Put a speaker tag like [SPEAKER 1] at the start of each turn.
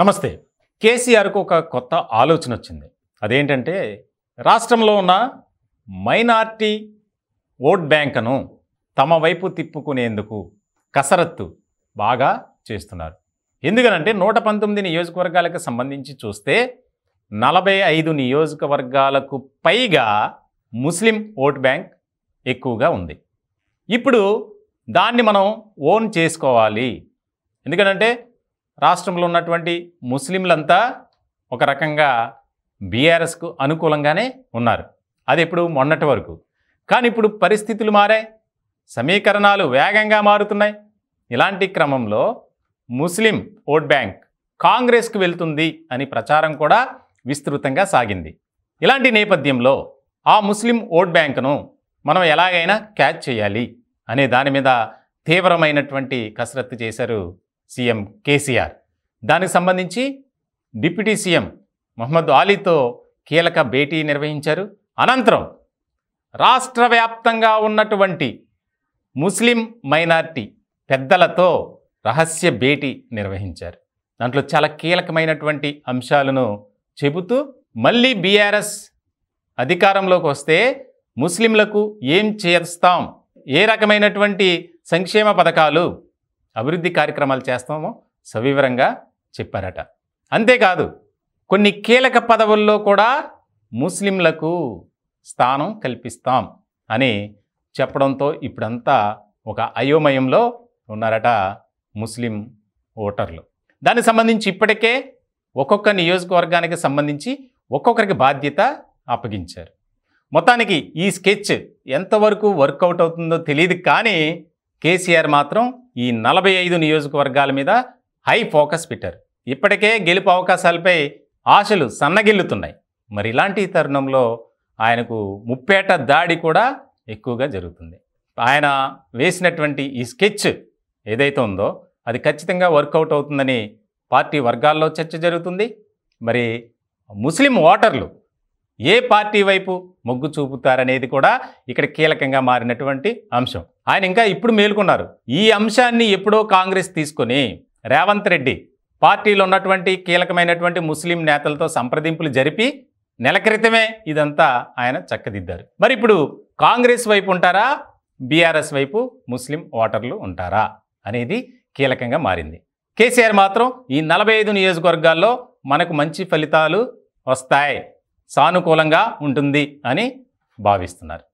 [SPEAKER 1] నమస్తే కేసీఆర్కు ఒక కొత్త ఆలోచన వచ్చింది అదేంటంటే రాష్ట్రంలో ఉన్న మైనార్టీ ఓట్ బ్యాంకును తమ వైపు తిప్పుకునేందుకు కసరత్తు బాగా చేస్తున్నారు ఎందుకనంటే నూట పంతొమ్మిది నియోజకవర్గాలకు సంబంధించి చూస్తే నలభై ఐదు నియోజకవర్గాలకు పైగా ముస్లిం ఓట్ బ్యాంక్ ఎక్కువగా ఉంది ఇప్పుడు దాన్ని మనం ఓన్ చేసుకోవాలి ఎందుకంటే రాష్ట్రంలో ఉన్నటువంటి ముస్లింలంతా ఒక రకంగా బీఆర్ఎస్కు అనుకూలంగానే ఉన్నారు అది ఇప్పుడు మొన్నటి వరకు కానీ ఇప్పుడు పరిస్థితులు మారాయి సమీకరణాలు వేగంగా మారుతున్నాయి ఇలాంటి క్రమంలో ముస్లిం ఓట్ బ్యాంక్ కాంగ్రెస్కు వెళ్తుంది అని ప్రచారం కూడా విస్తృతంగా సాగింది ఇలాంటి నేపథ్యంలో ఆ ముస్లిం ఓట్ బ్యాంకును మనం ఎలాగైనా క్యాచ్ చేయాలి అనే దాని మీద తీవ్రమైనటువంటి కసరత్తు చేశారు సీఎం కేసీఆర్ దానికి సంబంధించి డిప్యూటీ సీఎం మహమ్మద్ అలీతో కీలక భేటీ నిర్వహించారు అనంతరం రాష్ట్ర వ్యాప్తంగా ఉన్నటువంటి ముస్లిం మైనార్టీ పెద్దలతో రహస్య భేటీ నిర్వహించారు దాంట్లో చాలా కీలకమైనటువంటి అంశాలను చెబుతూ మళ్ళీ బీఆర్ఎస్ అధికారంలోకి వస్తే ముస్లింలకు ఏం చేస్తాం ఏ రకమైనటువంటి సంక్షేమ పథకాలు అభివృద్ధి కార్యక్రమాలు చేస్తామో సవివరంగా చెప్పారట అంతేకాదు కొన్ని కీలక పదవుల్లో కూడా ముస్లింలకు స్థానం కల్పిస్తాం అని చెప్పడంతో ఇప్పుడంతా ఒక అయోమయంలో ఉన్నారట ముస్లిం ఓటర్లు దానికి సంబంధించి ఇప్పటికే ఒక్కొక్క నియోజకవర్గానికి సంబంధించి ఒక్కొక్కరికి బాధ్యత అప్పగించారు మొత్తానికి ఈ స్కెచ్ ఎంతవరకు వర్కౌట్ అవుతుందో తెలియదు కానీ కేసీఆర్ మాత్రం ఈ నలభై ఐదు నియోజకవర్గాల మీద హై ఫోకస్ పెట్టారు ఇప్పటికే గెలుపు అవకాశాలపై ఆశలు సన్నగిల్లుతున్నాయి మరి ఇలాంటి తరుణంలో ఆయనకు ముప్పేట దాడి కూడా ఎక్కువగా జరుగుతుంది ఆయన వేసినటువంటి ఈ స్కెచ్ ఏదైతే ఉందో అది ఖచ్చితంగా వర్కౌట్ అవుతుందని పార్టీ వర్గాల్లో చర్చ జరుగుతుంది మరి ముస్లిం ఓటర్లు ఏ పార్టీ వైపు మొగ్గు చూపుతారనేది కూడా ఇక్కడ కీలకంగా మారినటువంటి అంశం ఆయన ఇంకా ఇప్పుడు మేలుకున్నారు ఈ అంశాన్ని ఎప్పుడో కాంగ్రెస్ తీసుకొని రేవంత్ రెడ్డి పార్టీలో ఉన్నటువంటి కీలకమైనటువంటి ముస్లిం నేతలతో సంప్రదింపులు జరిపి నెల క్రితమే ఇదంతా ఆయన చక్కదిద్దారు మరి ఇప్పుడు కాంగ్రెస్ వైపు ఉంటారా బీఆర్ఎస్ వైపు ముస్లిం ఓటర్లు ఉంటారా అనేది కీలకంగా మారింది కేసీఆర్ మాత్రం ఈ నలభై నియోజకవర్గాల్లో మనకు మంచి ఫలితాలు వస్తాయి సానుకూలంగా ఉంటుంది అని భావిస్తున్నారు